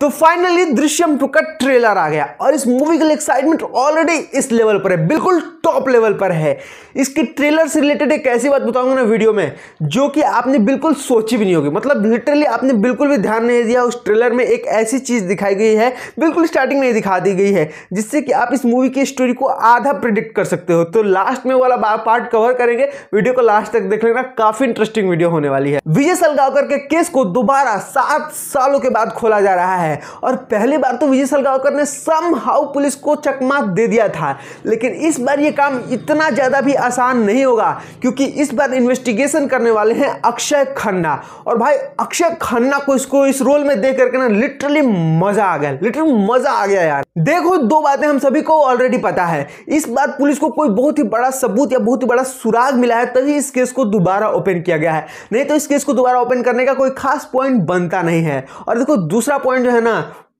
तो finally Drishyam two का trailer आ गया और इस मूवी का एक्साइटमेंट ऑलरेडी इस लेवल पर है बिल्कुल टॉप लेवल पर है इसके ट्रेलर से रिलेटेड एक ऐसी बात बताऊंगा ना वीडियो में जो कि आपने बिल्कुल सोची भी नहीं होगी मतलब लिटरली आपने बिल्कुल भी ध्यान नहीं दिया उस ट्रेलर में एक ऐसी चीज़ दिखाई गई है बिल्कुल स्टार्टिंग में दिखा दी गई है जिससे कि आप इस मूवी की स्टोरी को आधा प्रिडिक्ट कर सकते हो तो लास्ट में वाला पार्ट कवर करेंगे वीडियो को लास्ट तक देख लेना काफी इंटरेस्टिंग वीडियो होने वाली है विजय सलगावकर के केस को दोबारा सात सालों के बाद खोला जा रहा है है और पहली बार तो विजय सलगांवकर ने सम हाउ पुलिस को चकमा दे दिया था लेकिन इस बार ये काम इतना ज़्यादा भी आसान नहीं होगा क्योंकि इस बार इन्वेस्टिगेशन करने वाले हैं अक्षय खन्ना और भाई अक्षय खन्ना को इसको इस रोल में देख करके ना लिटरली मज़ा आ गया लिटरली मज़ा आ गया यार देखो दो बातें हम सभी को ऑलरेडी पता है इस बार पुलिस को कोई बहुत ही बड़ा सबूत या बहुत ही बड़ा सुराग मिला है तभी इस केस को दोबारा ओपन किया गया है नहीं तो इस केस को दोबारा ओपन करने का कोई खास पॉइंट बनता नहीं है और देखो दूसरा पॉइंट जो है ना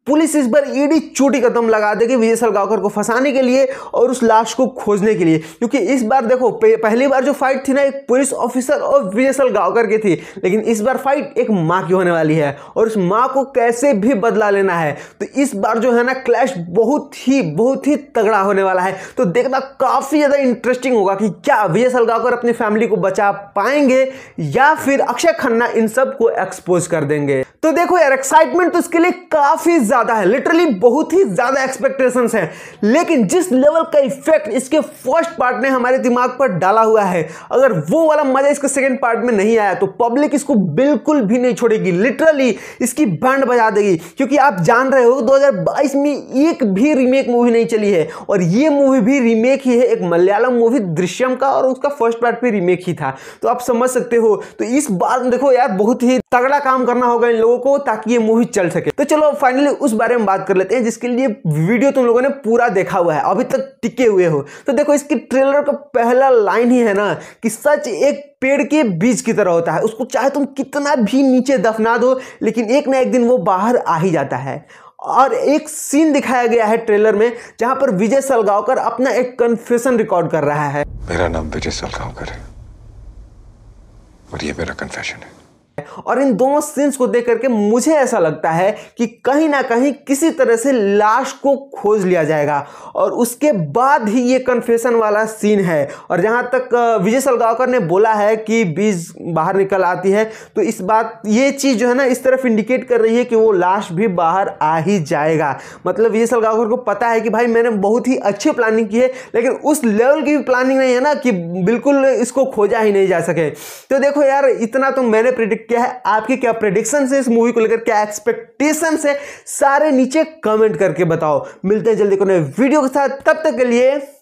पुलिस इस बार ईडी e चोटी कदम लगा देगी विजय सलगावकर को फंसाने के लिए और उस लाश को खोजने के लिए क्योंकि इस बार देखो पहली बार जो फाइट थी ना एक पुलिस ऑफिसर और विजय सलगावकर की थी लेकिन इस बार फाइट एक माँ की होने वाली है और उस माँ को कैसे भी बदला लेना है तो इस बार जो है ना क्लैश बहुत ही बहुत ही तगड़ा होने वाला है तो देखना काफ़ी ज़्यादा इंटरेस्टिंग होगा कि क्या विजय सलगावकर अपनी फैमिली को बचा पाएंगे या फिर अक्षय खन्ना इन सब को एक्सपोज कर देंगे तो देखो यार एक्साइटमेंट तो इसके लिए काफ़ी ज़्यादा है लिटरली बहुत ही ज़्यादा एक्सपेक्टेशंस हैं लेकिन जिस लेवल का इफेक्ट इसके फर्स्ट पार्ट ने हमारे दिमाग पर डाला हुआ है अगर वो वाला मज़ा इसके सेकेंड पार्ट में नहीं आया तो पब्लिक इसको बिल्कुल भी नहीं छोड़ेगी लिटरली इसकी बैंड बजा देगी क्योंकि आप जान रहे हो 2022 में एक भी रीमेक मूवी नहीं चली है और ये मूवी भी रीमेक ही है एक मलयालम मूवी दृश्यम का और उसका फर्स्ट पार्ट भी रीमेक ही था तो आप समझ सकते हो तो इस बार देखो यार बहुत ही तगड़ा काम करना होगा इन लोगों को ताकि ये मूवी चल सके तो चलो फाइनली उस बारे में बात कर लेते हैं जिसके लिए वीडियो तुम लोगों ने पूरा देखा हुआ है अभी तक टिके हुए हो तो देखो इसके ट्रेलर का पहला लाइन ही है ना कि सच एक पेड़ के बीज की तरह होता है उसको चाहे तुम कितना भी नीचे दफना दो लेकिन एक ना एक दिन वो बाहर आ ही जाता है और एक सीन दिखाया गया है ट्रेलर में जहां पर विजय सलगावकर अपना एक कन्फेशन रिकॉर्ड कर रहा है मेरा नाम विजय सलगावकर है और ये मेरा कन्फेशन है और इन दोनों सीन्स को देख करके मुझे ऐसा लगता है कि कहीं ना कहीं किसी तरह से लाश को खोज लिया जाएगा और उसके बाद ही ये कन्फेशन वाला सीन है और जहां तक विजय सलगावकर ने बोला है कि बीज बाहर निकल आती है तो इस बात ये चीज़ जो है ना इस तरफ इंडिकेट कर रही है कि वो लाश भी बाहर आ ही जाएगा मतलब विजय सलगावकर को पता है कि भाई मैंने बहुत ही अच्छी प्लानिंग की है लेकिन उस लेवल की भी प्लानिंग नहीं है ना कि बिल्कुल इसको खोजा ही नहीं जा सके तो देखो यार इतना तो मैंने प्रिडिक्ट क्या है आपकी क्या प्रेडिक्शन है इस मूवी को लेकर क्या एक्सपेक्टेशन है सारे नीचे कमेंट करके बताओ मिलते हैं जल्दी को नए वीडियो के साथ तब तक के लिए